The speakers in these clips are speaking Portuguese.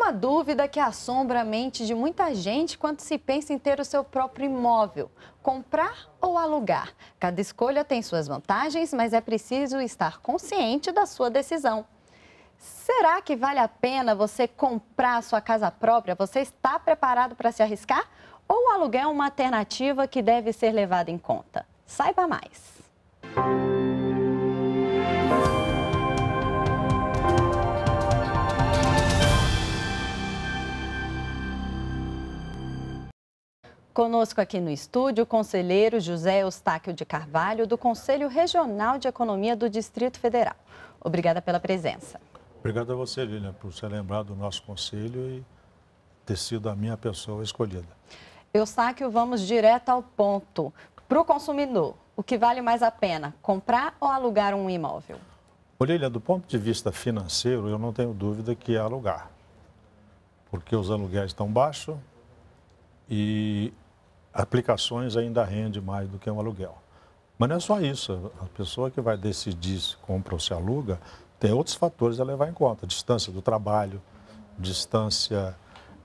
uma dúvida que assombra a mente de muita gente quando se pensa em ter o seu próprio imóvel. Comprar ou alugar? Cada escolha tem suas vantagens, mas é preciso estar consciente da sua decisão. Será que vale a pena você comprar a sua casa própria? Você está preparado para se arriscar? Ou o aluguel é uma alternativa que deve ser levada em conta? Saiba mais. Música Conosco aqui no estúdio, o conselheiro José Eustáquio de Carvalho, do Conselho Regional de Economia do Distrito Federal. Obrigada pela presença. Obrigado a você, Lilian, por se lembrar do nosso conselho e ter sido a minha pessoa escolhida. Eustáquio, vamos direto ao ponto. Para o consumidor, o que vale mais a pena, comprar ou alugar um imóvel? Olha, do ponto de vista financeiro, eu não tenho dúvida que é alugar, porque os aluguéis estão baixos e aplicações ainda rende mais do que um aluguel. Mas não é só isso. A pessoa que vai decidir se compra ou se aluga tem outros fatores a levar em conta: distância do trabalho, distância,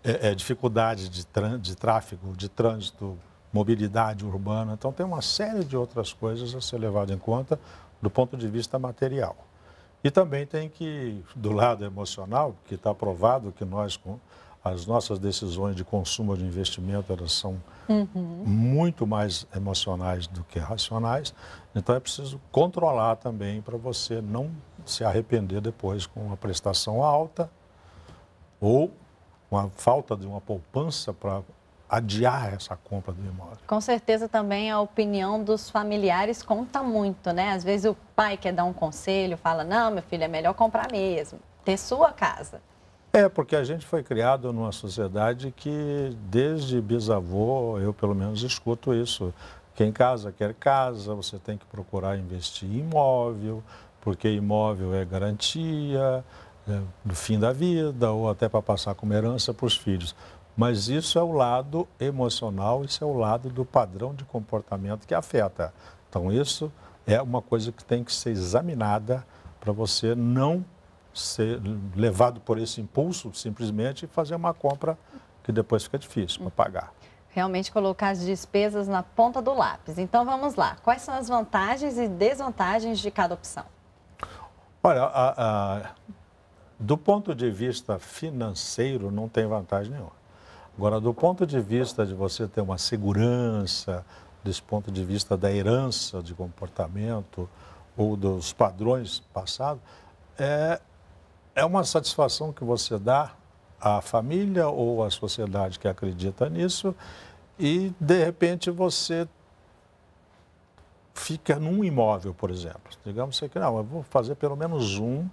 é, é, dificuldade de, de tráfego, de trânsito, mobilidade urbana. Então, tem uma série de outras coisas a ser levado em conta do ponto de vista material. E também tem que, do lado emocional, que está provado que nós as nossas decisões de consumo de investimento elas são uhum. muito mais emocionais do que racionais. Então é preciso controlar também para você não se arrepender depois com uma prestação alta ou com a falta de uma poupança para adiar essa compra do imóvel. Com certeza também a opinião dos familiares conta muito, né? Às vezes o pai quer dar um conselho, fala: "Não, meu filho, é melhor comprar mesmo, ter sua casa". É, porque a gente foi criado numa sociedade que, desde bisavô, eu pelo menos escuto isso. Quem casa quer casa, você tem que procurar investir em imóvel, porque imóvel é garantia é, do fim da vida ou até para passar como herança para os filhos. Mas isso é o lado emocional, isso é o lado do padrão de comportamento que afeta. Então, isso é uma coisa que tem que ser examinada para você não ser levado por esse impulso, simplesmente fazer uma compra que depois fica difícil para pagar. Realmente colocar as despesas na ponta do lápis. Então vamos lá. Quais são as vantagens e desvantagens de cada opção? Olha, a, a, do ponto de vista financeiro, não tem vantagem nenhuma. Agora, do ponto de vista de você ter uma segurança, desse ponto de vista da herança de comportamento ou dos padrões passados, é, é uma satisfação que você dá à família ou à sociedade que acredita nisso e, de repente, você fica num imóvel, por exemplo. Digamos que não, eu vou fazer pelo menos um,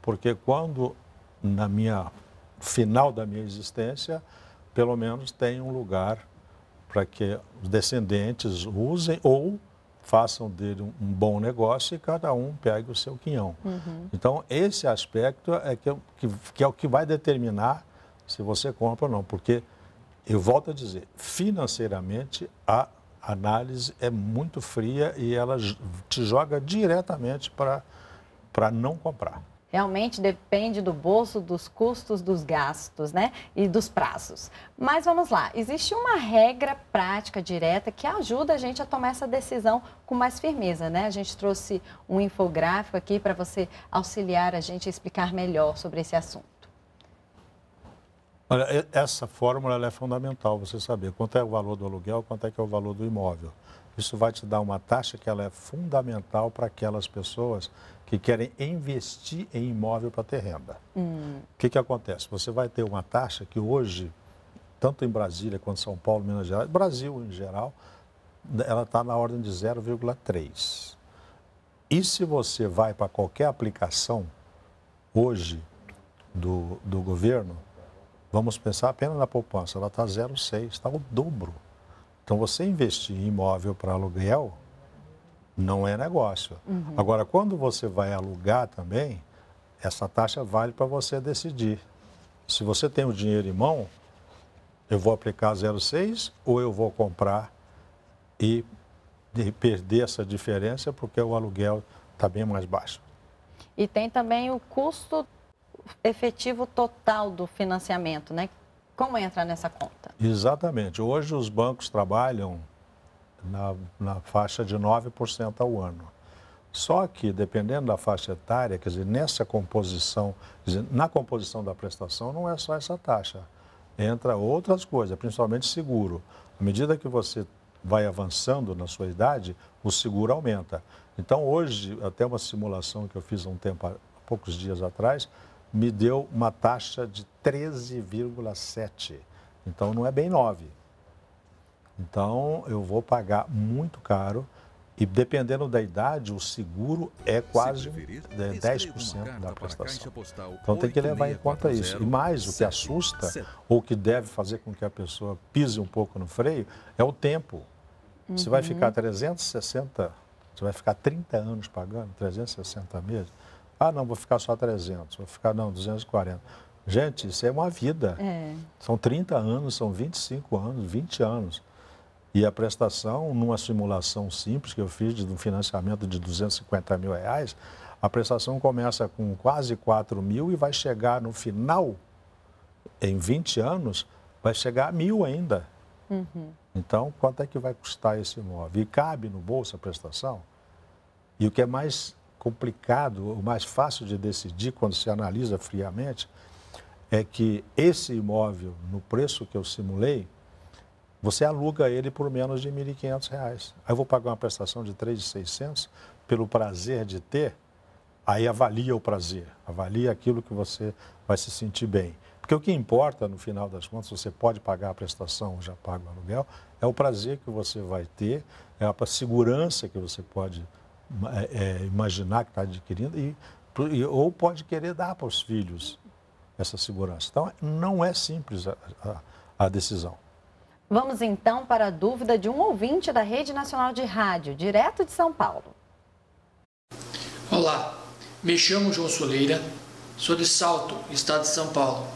porque quando na minha final da minha existência, pelo menos tem um lugar para que os descendentes usem ou façam dele um, um bom negócio e cada um pegue o seu quinhão. Uhum. Então, esse aspecto é que, é que, que é o que vai determinar se você compra ou não, porque, eu volto a dizer, financeiramente a análise é muito fria e ela te joga diretamente para não comprar. Realmente depende do bolso, dos custos, dos gastos, né? E dos prazos. Mas vamos lá, existe uma regra prática direta que ajuda a gente a tomar essa decisão com mais firmeza, né? A gente trouxe um infográfico aqui para você auxiliar a gente a explicar melhor sobre esse assunto. Olha, essa fórmula é fundamental, você saber quanto é o valor do aluguel, quanto é que é o valor do imóvel. Isso vai te dar uma taxa que ela é fundamental para aquelas pessoas que querem investir em imóvel para ter renda. Hum. O hum. que, que acontece? Você vai ter uma taxa que hoje, tanto em Brasília quanto São Paulo, Minas Gerais, Brasil em geral, ela está na ordem de 0,3. E se você vai para qualquer aplicação hoje do, do governo, vamos pensar apenas na poupança, ela está 0,6, está o dobro. Então, você investir em imóvel para aluguel não é negócio. Uhum. Agora, quando você vai alugar também, essa taxa vale para você decidir. Se você tem o dinheiro em mão, eu vou aplicar 0,6 ou eu vou comprar e perder essa diferença porque o aluguel está bem mais baixo. E tem também o custo efetivo total do financiamento, né? Como entra nessa conta? Exatamente. Hoje os bancos trabalham na, na faixa de 9% ao ano. Só que, dependendo da faixa etária, quer dizer, nessa composição, dizer, na composição da prestação, não é só essa taxa. Entra outras coisas, principalmente seguro. À medida que você vai avançando na sua idade, o seguro aumenta. Então, hoje, até uma simulação que eu fiz há um tempo, há poucos dias atrás, me deu uma taxa de 13,7. Então não é bem 9. Então eu vou pagar muito caro e dependendo da idade, o seguro é quase preferir, 10% da prestação. Então tem que levar em conta isso. E mais, o que assusta, ou que deve fazer com que a pessoa pise um pouco no freio, é o tempo. Você vai uhum. ficar 360, você vai ficar 30 anos pagando, 360 meses. Ah, não, vou ficar só 300, vou ficar, não, 240. Gente, isso é uma vida. É. São 30 anos, são 25 anos, 20 anos. E a prestação, numa simulação simples que eu fiz de um financiamento de 250 mil reais, a prestação começa com quase 4 mil e vai chegar no final, em 20 anos, vai chegar a mil ainda. Uhum. Então, quanto é que vai custar esse imóvel? E cabe no bolso a prestação? E o que é mais complicado, o mais fácil de decidir quando se analisa friamente, é que esse imóvel, no preço que eu simulei, você aluga ele por menos de R$ 1.500. Aí eu vou pagar uma prestação de R$ 3.600 pelo prazer de ter, aí avalia o prazer, avalia aquilo que você vai se sentir bem. Porque o que importa, no final das contas, você pode pagar a prestação, ou já paga o aluguel, é o prazer que você vai ter, é a segurança que você pode é, é, imaginar que está adquirindo, e, e, ou pode querer dar para os filhos essa segurança. Então, não é simples a, a, a decisão. Vamos então para a dúvida de um ouvinte da Rede Nacional de Rádio, direto de São Paulo. Olá, me chamo João Soleira, sou de Salto, estado de São Paulo.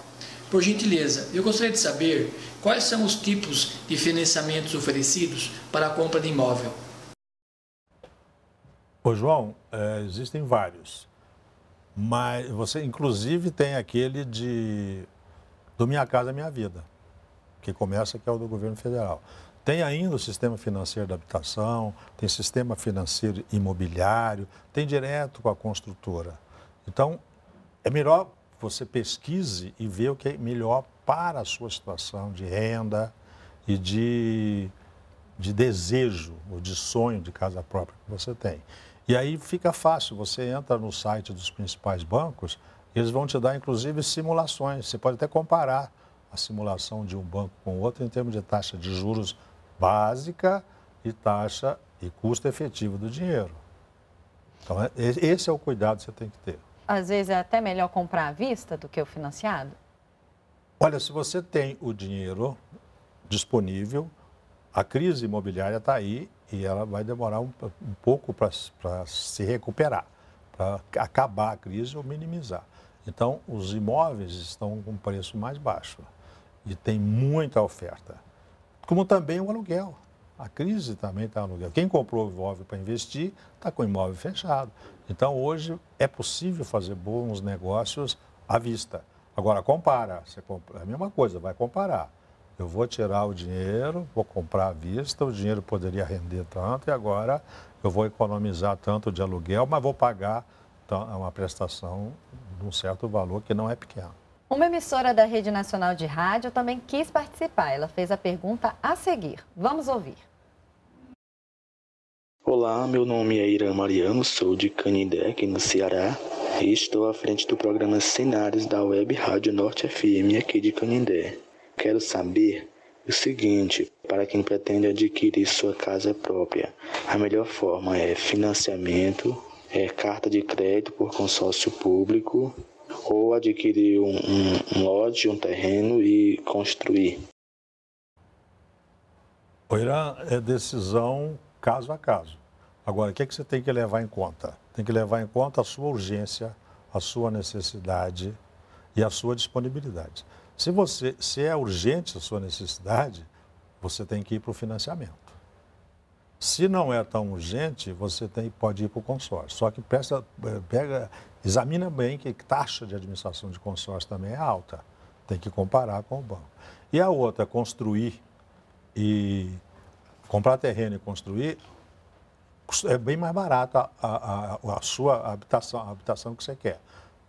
Por gentileza, eu gostaria de saber quais são os tipos de financiamentos oferecidos para a compra de imóvel. Ô João, é, existem vários. Mas você, inclusive, tem aquele de do Minha Casa Minha Vida, que começa, que é o do governo federal. Tem ainda o sistema financeiro da habitação, tem sistema financeiro imobiliário, tem direto com a construtora. Então, é melhor você pesquise e ver o que é melhor para a sua situação de renda e de, de desejo ou de sonho de casa própria que você tem. E aí fica fácil, você entra no site dos principais bancos, eles vão te dar inclusive simulações. Você pode até comparar a simulação de um banco com outro em termos de taxa de juros básica e taxa e custo efetivo do dinheiro. Então, é, esse é o cuidado que você tem que ter. Às vezes é até melhor comprar à vista do que o financiado? Olha, se você tem o dinheiro disponível, a crise imobiliária está aí e ela vai demorar um, um pouco para se recuperar, para acabar a crise ou minimizar. Então, os imóveis estão com preço mais baixo e tem muita oferta, como também o aluguel. A crise também está no aluguel. Quem comprou imóvel para investir está com o imóvel fechado. Então, hoje é possível fazer bons negócios à vista. Agora, compara. Você compra, é a mesma coisa, vai comparar. Eu vou tirar o dinheiro, vou comprar à vista, o dinheiro poderia render tanto e agora eu vou economizar tanto de aluguel, mas vou pagar uma prestação de um certo valor que não é pequeno. Uma emissora da Rede Nacional de Rádio também quis participar. Ela fez a pergunta a seguir. Vamos ouvir. Olá, meu nome é Irã Mariano, sou de Canindé, aqui no Ceará, e estou à frente do programa Cenários da Web Rádio Norte FM aqui de Canindé. Quero saber o seguinte, para quem pretende adquirir sua casa própria, a melhor forma é financiamento, é carta de crédito por consórcio público ou adquirir um, um, um lote, um terreno e construir. Oirá é decisão caso a caso. Agora, o que, é que você tem que levar em conta? Tem que levar em conta a sua urgência, a sua necessidade e a sua disponibilidade. Se, você, se é urgente a sua necessidade, você tem que ir para o financiamento. Se não é tão urgente, você tem, pode ir para o consórcio. Só que peça eh, pega, examina bem que taxa de administração de consórcio também é alta. Tem que comparar com o banco. E a outra, construir e comprar terreno e construir, é bem mais barata a, a, a sua habitação, a habitação que você quer.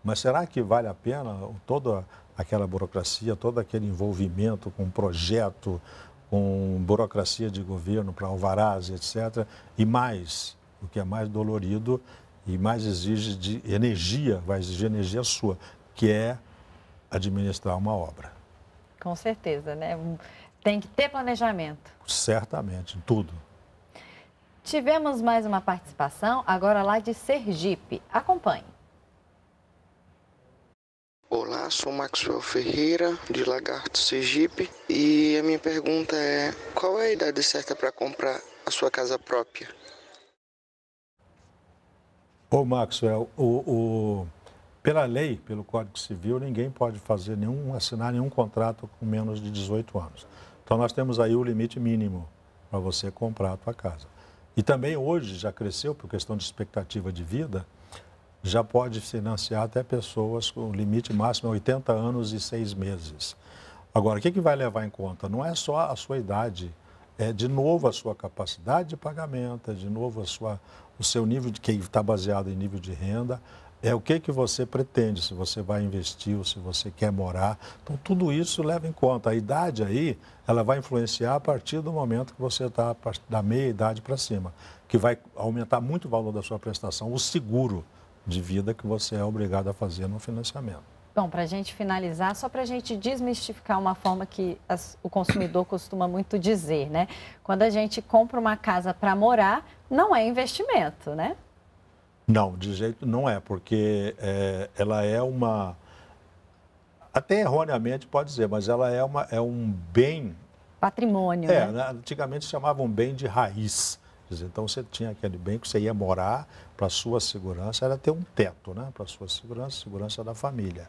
Mas será que vale a pena toda aquela burocracia, todo aquele envolvimento com projeto, com burocracia de governo para alvarás, etc. E mais, o que é mais dolorido e mais exige de energia, vai exigir energia sua, que é administrar uma obra. Com certeza, né? Tem que ter planejamento. Certamente, tudo. Tivemos mais uma participação, agora lá de Sergipe. Acompanhe. Olá, sou Maxwell Ferreira, de Lagarto Sergipe, e a minha pergunta é: qual é a idade certa para comprar a sua casa própria? Ô Maxwell, o, o, pela lei, pelo Código Civil, ninguém pode fazer nenhum, assinar nenhum contrato com menos de 18 anos. Então nós temos aí o limite mínimo para você comprar a sua casa. E também hoje já cresceu por questão de expectativa de vida, já pode financiar até pessoas com limite máximo de 80 anos e 6 meses. Agora, o que, que vai levar em conta? Não é só a sua idade, é de novo a sua capacidade de pagamento, é de novo a sua, o seu nível de que está baseado em nível de renda, é o que, que você pretende, se você vai investir ou se você quer morar. Então, tudo isso leva em conta. A idade aí, ela vai influenciar a partir do momento que você está da meia idade para cima, que vai aumentar muito o valor da sua prestação. O seguro, de vida que você é obrigado a fazer no financiamento. Bom, para a gente finalizar, só para a gente desmistificar uma forma que as, o consumidor costuma muito dizer, né? Quando a gente compra uma casa para morar, não é investimento, né? Não, de jeito não é, porque é, ela é uma. Até erroneamente pode dizer, mas ela é, uma, é um bem. Patrimônio. É, né? né? antigamente chamavam bem de raiz. Então você tinha aquele bem que você ia morar para sua segurança, era ter um teto, né? Para sua segurança, segurança da família.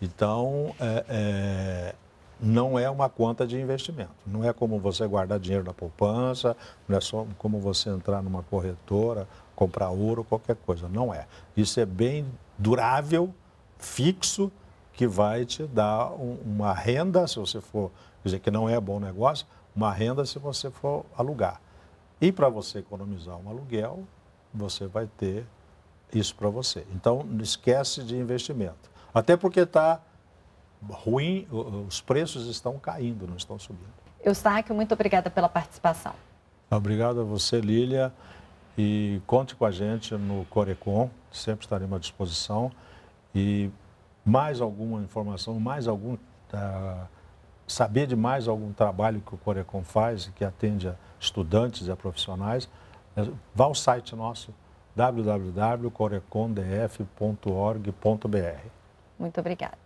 Então é, é, não é uma conta de investimento. Não é como você guardar dinheiro na poupança, não é só como você entrar numa corretora, comprar ouro, qualquer coisa. Não é. Isso é bem durável, fixo, que vai te dar um, uma renda, se você for, quer dizer, que não é bom negócio, uma renda se você for alugar. E para você economizar um aluguel, você vai ter isso para você. Então, não esquece de investimento. Até porque está ruim, os preços estão caindo, não estão subindo. Eustáquio, muito obrigada pela participação. Obrigado a você, Lília. E conte com a gente no Corecon, sempre estaremos à disposição. E mais alguma informação, mais algum uh, saber de mais algum trabalho que o Corecon faz e que atende a estudantes e a profissionais, vá ao site nosso www.corecondf.org.br. Muito obrigada.